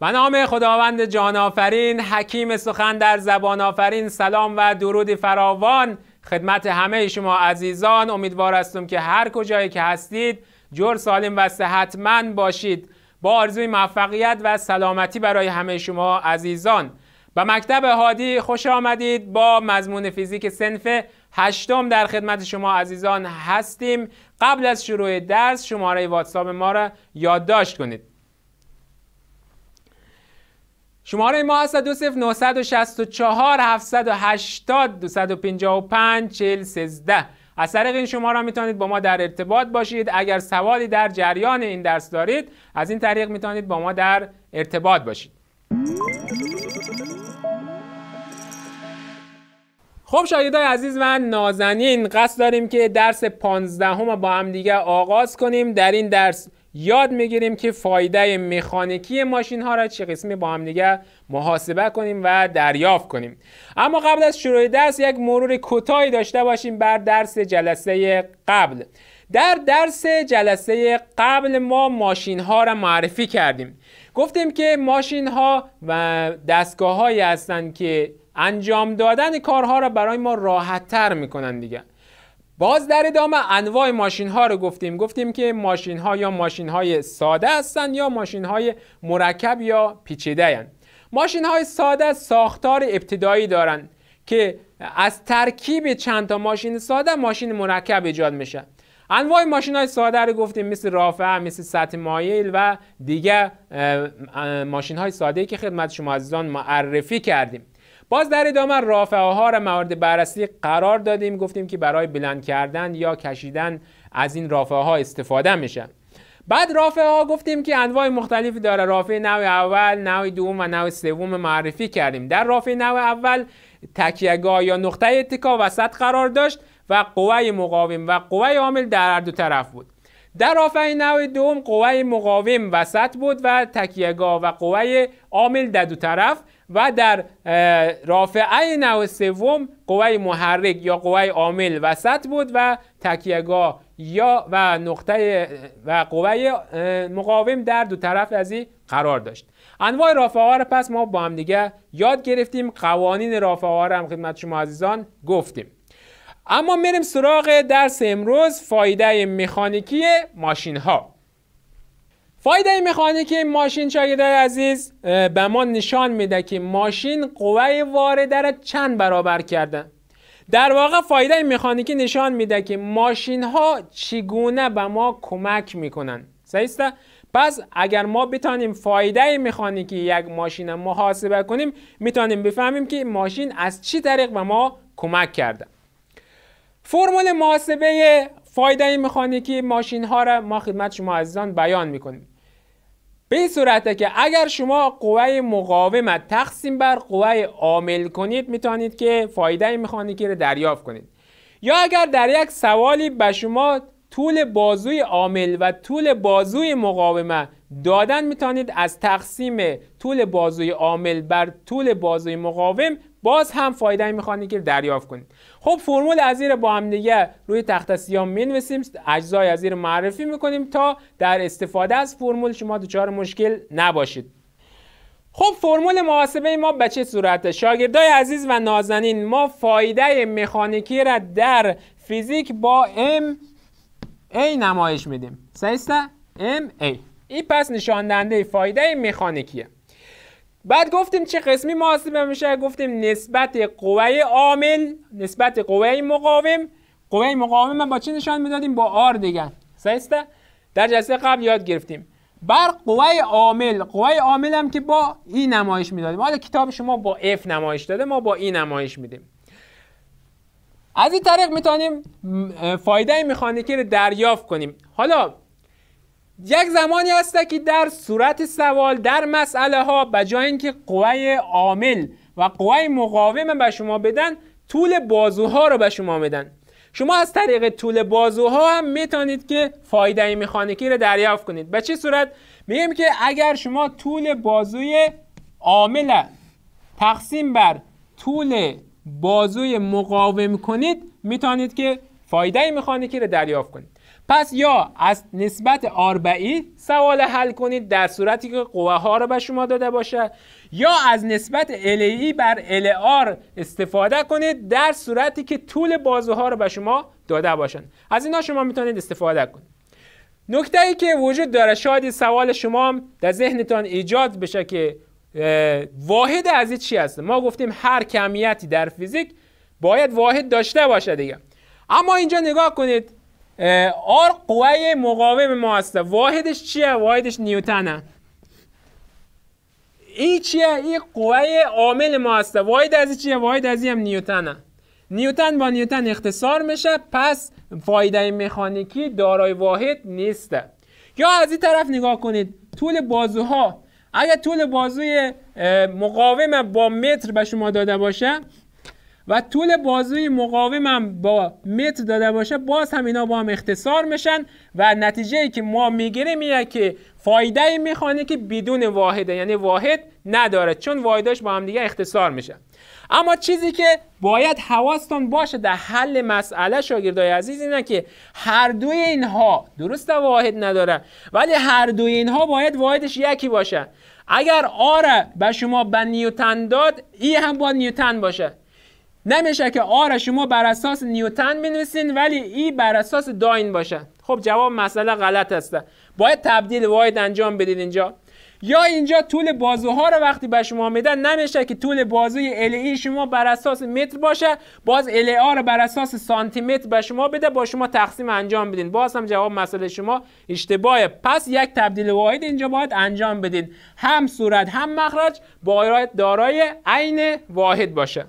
و نام خداوند جان آفرین حکیم سخن در زبان آفرین سلام و درود فراوان خدمت همه شما عزیزان امیدوار هستم که هر کجایی که هستید جور سالم و صحتمند باشید با آرزوی موفقیت و سلامتی برای همه شما عزیزان به مکتب هادی خوش آمدید با مضمون فیزیک سنف هشتم در خدمت شما عزیزان هستیم قبل از شروع درس شماره واتساپ ما را یادداشت کنید شماره ما هست 964 780 255 13 از طریق این شماره میتونید با ما در ارتباط باشید اگر سوالی در جریان این درس دارید از این طریق میتونید با ما در ارتباط باشید خب شاگردای عزیز و نازنین قصد داریم که درس پانزدهم با هم دیگه آغاز کنیم در این درس یاد میگیریم که فایده مکانیکی ماشین ها را چه قسمی با هم دیگه محاسبه کنیم و دریافت کنیم اما قبل از شروع درس یک مرور کوتاهی داشته باشیم بر درس جلسه قبل در درس جلسه قبل ما ماشین ها را معرفی کردیم گفتیم که ماشین ها و دستگاه هایی هستند که انجام دادن کارها را برای ما راحت تر میکنن دیگه باز در ادامه انواع ماشین ها رو گفتیم گفتیم که ماشین ها یا ماشین های ساده هستند یا ماشین های مرکب یا پیچیده هستند ماشین های ساده ساختار ابتدایی دارند که از ترکیب چند تا ماشین ساده ماشین مرکب ایجاد میشه انواع ماشین های ساده رو گفتیم مثل رافعه مثل سطح مایل و دیگه ماشین های ساده که خدمت شما عزیزان معرفی کردیم باز در ادامه رافعه ها را مورد بررسی قرار دادیم گفتیم که برای بلند کردن یا کشیدن از این رافعه ها استفاده میشه بعد رافعه ها گفتیم که انواع مختلفی داره رافعه نوع اول نوع دوم و نوع سوم معرفی کردیم در رافعه نوع اول تکیهگاه یا نقطه اتکا وسط قرار داشت و قوه مقاوم و قوه عامل در هر دو طرف بود در رافعه نوع دوم قوه مقاوم وسط بود و تکیهگاه و قوه عامل در دو طرف و در رافعه نوع سوم قوه محرک یا قوه عامل وسط بود و تکیهگاه یا و نقطه و قوه مقاوم در دو طرف از این قرار داشت انواع رافعه را پس ما با هم دیگه یاد گرفتیم قوانین رافعه ها هم خدمت شما عزیزان گفتیم اما میریم سراغ درس امروز فایده مکانیکی ماشین ها فایده مکانیکی ماشین شاگردای عزیز به ما نشان میده که ماشین قوه وارده را چند برابر کرده. در واقع فایده مکانیکی نشان میده که ماشین ها چگونه به ما کمک میکنن سیسته پس اگر ما بتانیم فایده مکانیکی یک ماشین محاسبه کنیم میتونیم بفهمیم که ماشین از چی طریق به ما کمک کرده فرمول محاسبه فایده مکانیکی ماشین ها را ما خدمت شما عزیزان بیان میکنیم به این صورته که اگر شما قوه مقاومت تقسیم بر قوه عامل کنید میتونید که فایده مکانیکی را دریافت کنید یا اگر در یک سوالی به شما طول بازوی عامل و طول بازوی مقاومه دادن میتونید از تقسیم طول بازوی عامل بر طول بازوی مقاوم باز هم فایده مکانیکی که دریافت کنید خب فرمول از با هم روی تخت سیام مینویسیم اجزای از زیر معرفی میکنیم تا در استفاده از فرمول شما دچار مشکل نباشید خب فرمول محاسبه ما به چه صورته شاگردای عزیز و نازنین ما فایده مکانیکی را در فیزیک با ام ای نمایش میدیم است ام ای این پس نشان فایده مکانیکیه بعد گفتیم چه قسمی محاسبه میشه گفتیم نسبت قوه عامل نسبت قوه مقاوم قوه مقاوم با چی نشان میدادیم با آر دیگه سایسته در جلسه قبل یاد گرفتیم بر قوه عامل قوه عامل هم که با این نمایش میدادیم حالا کتاب شما با اف نمایش داده ما با این نمایش میدیم از این طریق میتونیم فایده مکانیکی رو دریافت کنیم حالا یک زمانی هسته که در صورت سوال در مسئله ها به جای اینکه قوه عامل و قوه مقاوم به شما بدن طول بازوها رو به شما بدن شما از طریق طول بازوها هم میتونید که فایده میخانیکی رو دریافت کنید به چه صورت میگیم که اگر شما طول بازوی عامل تقسیم بر طول بازوی مقاوم کنید میتونید که فایده مکانیکی رو دریافت کنید پس یا از نسبت آربعی سوال حل کنید در صورتی که قوه ها رو به شما داده باشه یا از نسبت الی بر آر استفاده کنید در صورتی که طول بازوها رو به شما داده باشن از اینا شما میتونید استفاده کنید نکته ای که وجود داره شاید سوال شما در ذهنتان ایجاد بشه که واحد از این چی هست ما گفتیم هر کمیتی در فیزیک باید واحد داشته باشه دیگه اما اینجا نگاه کنید آر قوه مقاوم ما هسته واحدش چیه؟ واحدش نیوتنه این چیه؟ این قوه عامل ما هسته واحد از این چیه؟ واحد از این هم نیوتنه نیوتن با نیوتن اختصار میشه پس فایده مکانیکی دارای واحد نیسته یا از این طرف نگاه کنید طول بازوها اگر طول بازوی مقاوم با متر به شما داده باشه و طول بازوی مقاومم با متر داده باشه باز هم اینا با هم اختصار میشن و نتیجه ای که ما میگیریم اینه که فایده که بدون واحده یعنی واحد نداره چون واحداش با هم دیگه اختصار میشه اما چیزی که باید حواستون باشه در حل مسئله شاگردای عزیز اینه که هر دوی اینها درست واحد نداره ولی هر دوی اینها باید واحدش یکی باشه اگر آره به شما به نیوتن داد ای هم با نیوتن باشه نمیشه که آر شما بر اساس نیوتن بنویسین ولی ای بر اساس داین باشه خب جواب مسئله غلط است. باید تبدیل واحد انجام بدید اینجا یا اینجا طول بازوها رو وقتی به شما میدن نمیشه که طول بازوی ال ای e شما بر اساس متر باشه باز ال آر رو بر اساس سانتی متر به شما بده با شما تقسیم انجام بدین باز هم جواب مسئله شما اشتباهه پس یک تبدیل واحد اینجا باید انجام بدین هم صورت هم مخرج باید دارای عین واحد باشه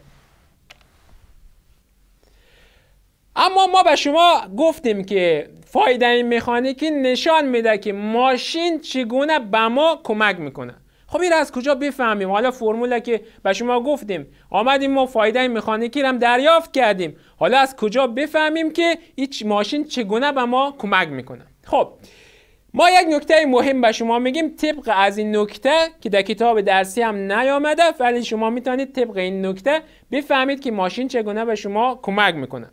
اما ما به شما گفتیم که فایده این مکانیکی نشان میده که ماشین چگونه به ما کمک میکنه خب این از کجا بفهمیم حالا فرموله که به شما گفتیم آمدیم ما فایده مکانیکی را هم دریافت کردیم حالا از کجا بفهمیم که این ماشین چگونه به ما کمک میکنه خب ما یک نکته مهم به شما میگیم طبق از این نکته که در کتاب درسی هم نیامده ولی شما میتونید طبق این نکته بفهمید که ماشین چگونه به شما کمک میکنه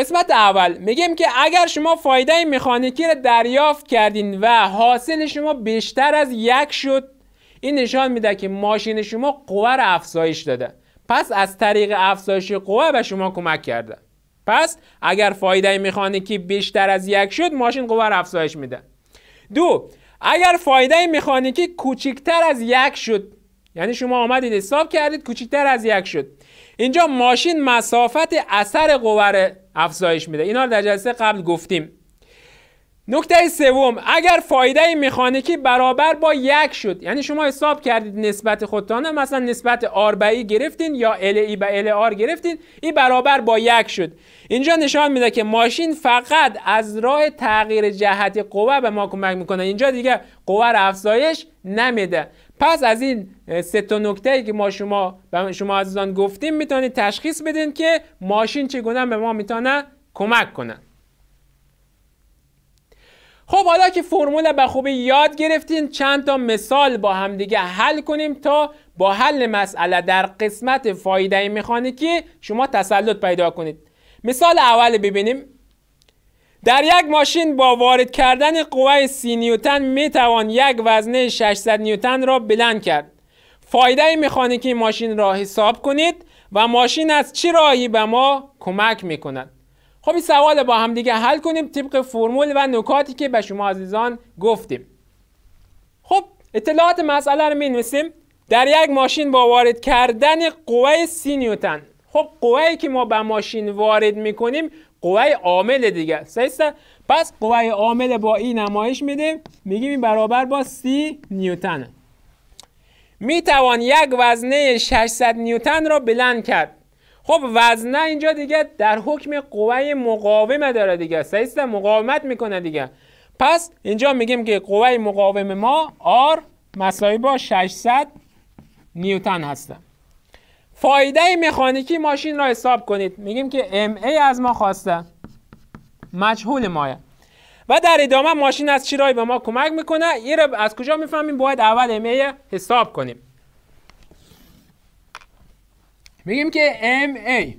قسمت اول میگیم که اگر شما فایده مکانیکی را دریافت کردین و حاصل شما بیشتر از یک شد این نشان میده که ماشین شما قوه را افزایش داده پس از طریق افزایش قوه به شما کمک کرده پس اگر فایده مکانیکی بیشتر از یک شد ماشین قوه را افزایش میده دو اگر فایده مکانیکی کوچکتر از یک شد یعنی شما آمدید حساب کردید کوچکتر از یک شد اینجا ماشین مسافت اثر قوره افزایش میده اینا رو در جلسه قبل گفتیم نکته سوم اگر فایده مکانیکی برابر با یک شد یعنی شما حساب کردید نسبت خودتان، مثلا نسبت آربعی گرفتین یا ال ای به ال آر گرفتین این برابر با یک شد اینجا نشان میده که ماشین فقط از راه تغییر جهت قوه به ما کمک میکنه اینجا دیگه قوه افزایش نمیده پس از این سه تا نکته ای که ما شما به شما عزیزان گفتیم میتونید تشخیص بدین که ماشین چگونه به ما میتونه کمک کنه خب حالا که فرمول به خوبی یاد گرفتین چند تا مثال با همدیگه حل کنیم تا با حل مسئله در قسمت فایده مکانیکی شما تسلط پیدا کنید مثال اول ببینیم در یک ماشین با وارد کردن قوه سی نیوتن می توان یک وزنه 600 نیوتن را بلند کرد. فایده مکانیکی ماشین را حساب کنید و ماشین از چه راهی به ما کمک می کند. خب این سوال با هم دیگه حل کنیم طبق فرمول و نکاتی که به شما عزیزان گفتیم. خب اطلاعات مسئله رو می نویسیم. در یک ماشین با وارد کردن قوه سی نیوتن خب قوه که ما به ماشین وارد کنیم. قوه عامل دیگه سیسته پس قوه عامل با این نمایش میده میگیم این برابر با سی نیوتن. میتوان یک وزنه 600 نیوتن را بلند کرد خب وزنه اینجا دیگه در حکم قوه مقاومه داره دیگه سیسته مقاومت میکنه دیگه پس اینجا میگیم که قوه مقاوم ما آر مساوی با 600 نیوتن هستم فایده مکانیکی ماشین را حساب کنید میگیم که ام ای از ما خواسته مجهول مایه و در ادامه ماشین از چی به ما کمک میکنه این را از کجا میفهمیم باید اول ام ای حساب کنیم میگیم که ام ای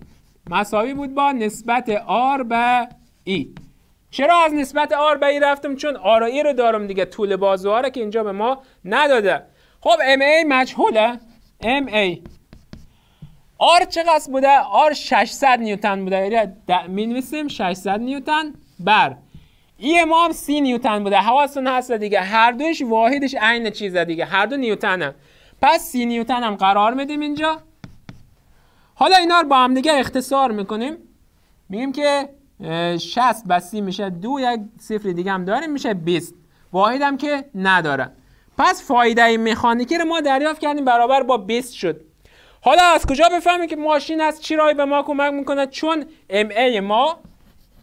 مساوی بود با نسبت آر به ای چرا از نسبت آر به ای رفتم چون آر و ای رو دارم دیگه طول بازوها که اینجا به ما نداده خب ام ای مجهوله ام ای آر چقدر بوده؟ آر 600 نیوتن بوده یعنی می نویسیم 600 نیوتن بر ای ما هم 30 نیوتن بوده حواستون هست دیگه هر دوش واحدش عین چیزه دیگه هر دو نیوتن هم پس 30 نیوتن هم قرار میدیم اینجا حالا اینا رو با هم دیگه اختصار میکنیم میگیم که 60 به 30 میشه دو یک صفر دیگه هم داریم میشه 20 واحد هم که نداره پس فایده مکانیکی رو ما دریافت کردیم برابر با 20 شد حالا از کجا بفهمیم که ماشین از چی رای به ما کمک میکنه چون ام ای ما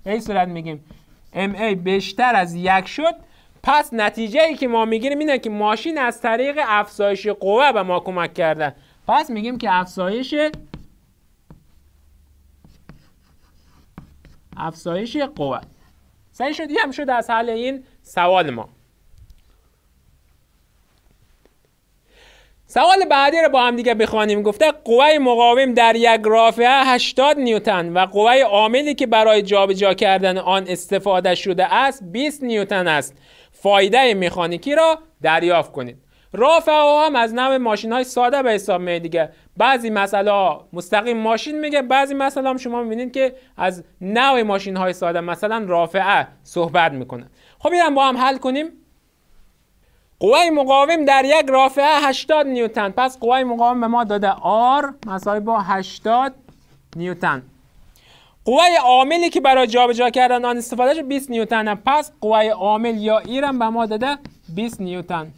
این صورت میگیم ام ای بیشتر از یک شد پس نتیجه ای که ما میگیریم اینه که ماشین از طریق افزایش قوه به ما کمک کرده پس میگیم که افزایش افزایش قوه سعی شد هم شد از حل این سوال ما سوال بعدی رو با هم دیگه بخوانیم گفته قوه مقاوم در یک رافعه 80 نیوتن و قوه عاملی که برای جابجا جا کردن آن استفاده شده است 20 نیوتن است فایده مکانیکی را دریافت کنید رافعه ها هم از نوع ماشین های ساده به حساب میاد دیگه بعضی مسئله مستقیم ماشین میگه بعضی مسئله هم شما میبینید که از نوع ماشین های ساده مثلا رافعه صحبت میکنه خب با هم حل کنیم قوه مقاوم در یک رافعه 80 نیوتن پس قوه مقاوم به ما داده R مساوی با 80 نیوتن قوه عاملی که برای جابجا کردن آن استفاده شد 20 نیوتن هم. پس قوه عامل یا ایرم به ما داده 20 نیوتن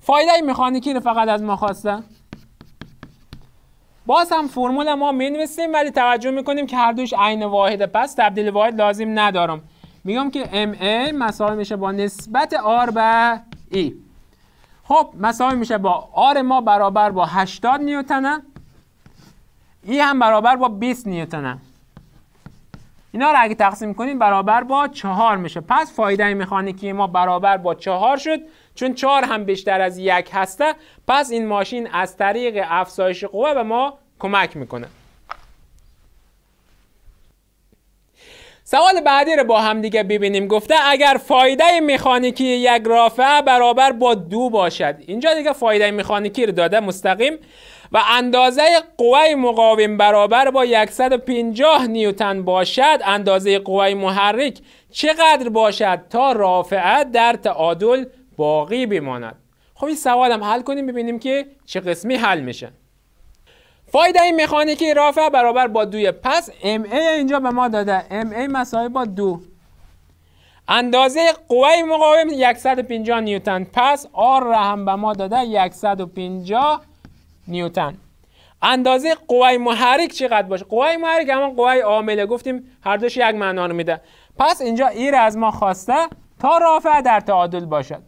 فایده مکانیکی رو فقط از ما خواسته باز هم فرمول ما می نویسیم ولی توجه میکنیم که هر دوش عین واحده پس تبدیل واحد لازم ندارم میگم که MA مساوی میشه با نسبت R به ای خب مساوی میشه با آر ما برابر با 80 نیوتنه ای هم برابر با 20 نیوتنه اینا رو اگه تقسیم کنید برابر با چهار میشه پس فایده مکانیکی ما برابر با چهار شد چون چهار هم بیشتر از یک هسته پس این ماشین از طریق افزایش قوه به ما کمک میکنه سوال بعدی رو با هم دیگه ببینیم گفته اگر فایده مکانیکی یک رافعه برابر با دو باشد اینجا دیگه فایده مکانیکی رو داده مستقیم و اندازه قوه مقاوم برابر با 150 نیوتن باشد اندازه قوه محرک چقدر باشد تا رافعه در تعادل باقی بماند خب این سوال هم حل کنیم ببینیم که چه قسمی حل میشه فایده این مکانیکی رافع برابر با دوی پس ام ای اینجا به ما داده ام ای مساوی با دو اندازه قوه مقاوم 150 نیوتن پس آر هم به ما داده 150 نیوتن اندازه قوه محرک چقدر باشه قوه محرک همون قوه عامله گفتیم هر دوش یک معنا رو میده پس اینجا ای از ما خواسته تا رافع در تعادل باشد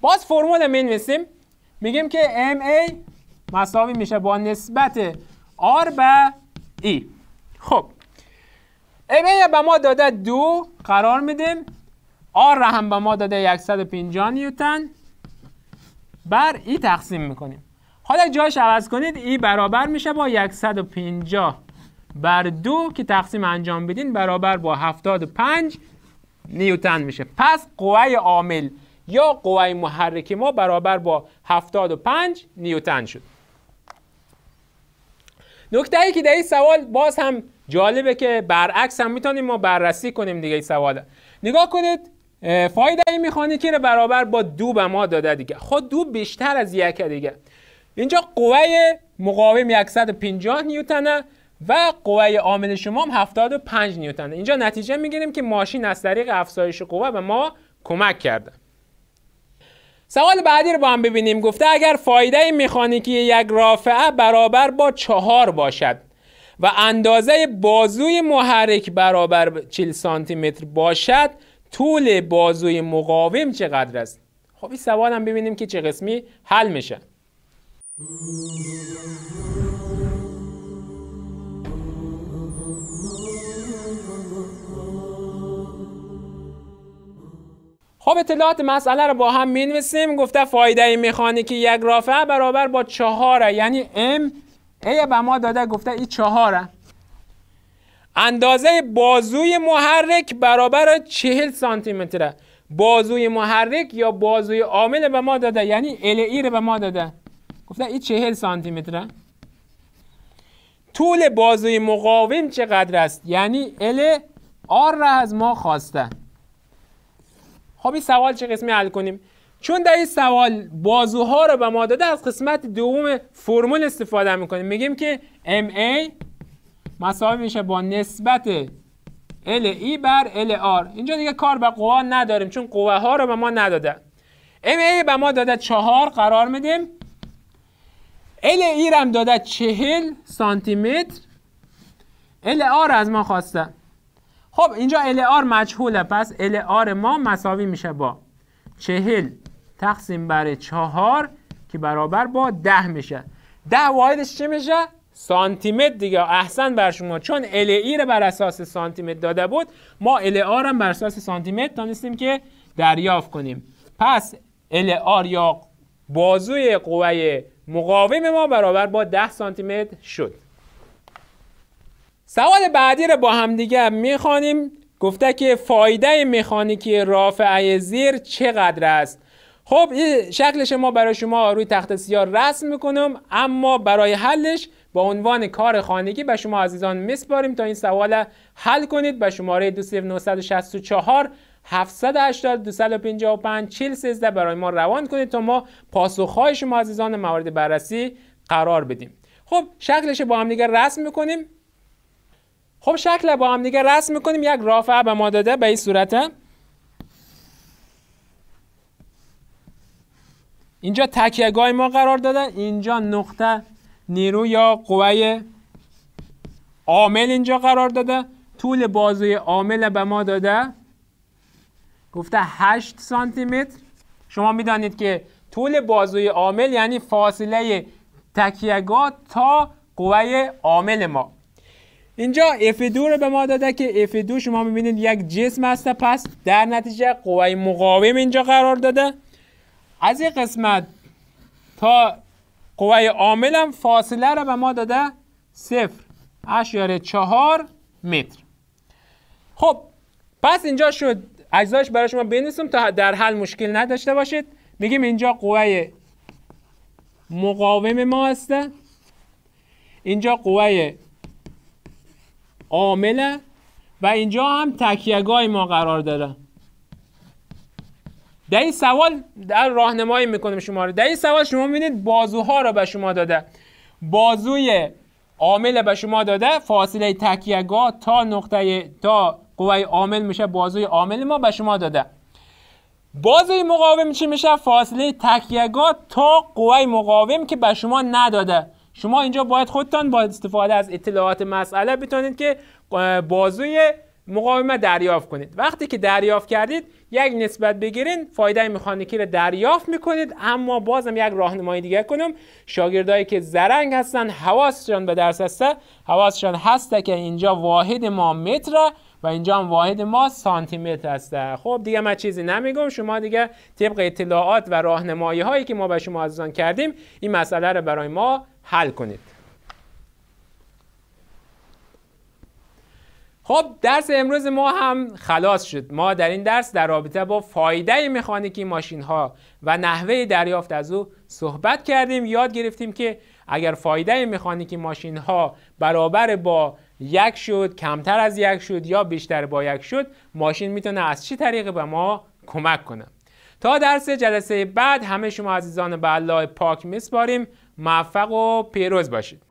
باز فرمول می نویسیم میگیم که ای مساوی میشه با نسبت R به E خب ایمه به ما داده دو قرار میدیم آر را هم به ما داده 150 نیوتن بر ای تقسیم میکنیم حالا جایش عوض کنید ای برابر میشه با 150 بر دو که تقسیم انجام بدین برابر با 75 نیوتن میشه پس قوه عامل یا قوه محرکی ما برابر با 75 نیوتن شد نکته ای که در این سوال باز هم جالبه که برعکس هم میتونیم ما بررسی کنیم دیگه این سوال نگاه کنید فایده میخوانی که برابر با دو به ما داده دیگه خود خب دو بیشتر از یک دیگه اینجا قوه مقاوم 150 نیوتنه و قوه عامل شما هم 75 نیوتنه اینجا نتیجه میگیریم که ماشین از طریق افزایش قوه به ما کمک کرده سوال بعدی رو با هم ببینیم گفته اگر فایده مکانیکی یک رافعه برابر با چهار باشد و اندازه بازوی محرک برابر 40 سانتی متر باشد طول بازوی مقاوم چقدر است خب این سوال هم ببینیم که چه قسمی حل میشه خب اطلاعات مسئله رو با هم مینویسیم گفته فایده مکانیکی یک رافعه برابر با چهاره یعنی ام ای به ما داده گفته این چهاره اندازه بازوی محرک برابر چهل سانتی متره بازوی محرک یا بازوی عامل به ما داده یعنی ال ای e رو به ما داده گفته ای چهل سانتی متره طول بازوی مقاوم چقدر است یعنی ال آر را از ما خواسته خب این سوال چه قسمی حل کنیم چون در این سوال بازوها رو به ما داده از قسمت دوم فرمول استفاده میکنیم میگیم که MA مساوی میشه با نسبت ای e بر آر اینجا دیگه کار به قوا نداریم چون قوه ها رو به ما نداده MA به ما داده چهار قرار میدیم ال ای e هم داده چهل سانتی متر آر از ما خواسته خب اینجا LR مجهوله پس LR ما مساوی میشه با چهل تقسیم بر چهار که برابر با ده میشه ده واحدش چه میشه؟ سانتیمتر دیگه احسن بر شما چون ال ای رو بر اساس سانتیمتر داده بود ما ال هم بر اساس سانتیمتر دانستیم که دریافت کنیم پس ال یا بازوی قوه مقاوم ما برابر با ده سانتیمتر شد سوال بعدی رو با همدیگه میخوانیم گفته که فایده مکانیکی رافعه زیر چقدر است خب این شکلش ما برای شما روی تخت سیار رسم میکنم اما برای حلش با عنوان کار خانگی به شما عزیزان میسپاریم تا این سوال حل کنید به شماره 2964 780 255 413 برای ما روان کنید تا ما پاسخهای شما عزیزان مورد بررسی قرار بدیم خب شکلش با هم دیگه رسم میکنیم خب شکل با هم دیگه رسم میکنیم یک رافعه به ما داده به این صورت اینجا تکیهگاه ما قرار داده. اینجا نقطه نیرو یا قوه عامل اینجا قرار داده طول بازوی عامل به ما داده گفته 8 سانتی متر شما میدانید که طول بازوی عامل یعنی فاصله تکیهگاه تا قوه عامل ما اینجا F2 رو به ما داده که F2 شما میبینید یک جسم هست پس در نتیجه قوه مقاوم اینجا قرار داده از این قسمت تا قوه عامل هم فاصله رو به ما داده صفر اشیاره چهار متر خب پس اینجا شد اجزایش برای شما بینیستم تا در حل مشکل نداشته باشید میگیم اینجا قوه مقاوم ما هسته اینجا قوه عامله و اینجا هم تکیهگاه ما قرار داره در این سوال در راهنمایی میکنم شما رو در این سوال شما میبینید بازوها رو به شما داده بازوی عامل به شما داده فاصله تکیهگاه تا نقطه تا قوه عامل میشه بازوی عامل ما به شما داده بازوی مقاوم چی میشه فاصله تکیهگاه تا قوه مقاوم که به شما نداده شما اینجا باید خودتان با استفاده از اطلاعات مسئله بتونید که بازوی مقاومت دریافت کنید وقتی که دریافت کردید یک نسبت بگیرین فایده مکانیکی رو دریافت میکنید اما بازم یک راهنمایی دیگه کنم شاگردایی که زرنگ هستن حواسشان به درس هسته حواسشان هسته که اینجا واحد ما متر و اینجا هم واحد ما سانتی متر هسته خب دیگه من چیزی نمیگم شما دیگه طبق اطلاعات و راهنمایی هایی که ما به شما عزیزان کردیم این مسئله رو برای ما حل کنید خب درس امروز ما هم خلاص شد ما در این درس در رابطه با فایده مکانیکی ماشین ها و نحوه دریافت از او صحبت کردیم یاد گرفتیم که اگر فایده مکانیکی ماشین ها برابر با یک شد کمتر از یک شد یا بیشتر با یک شد ماشین میتونه از چه طریقی به ما کمک کنه تا درس جلسه بعد همه شما عزیزان به الله پاک میسپاریم موفق و پیروز باشید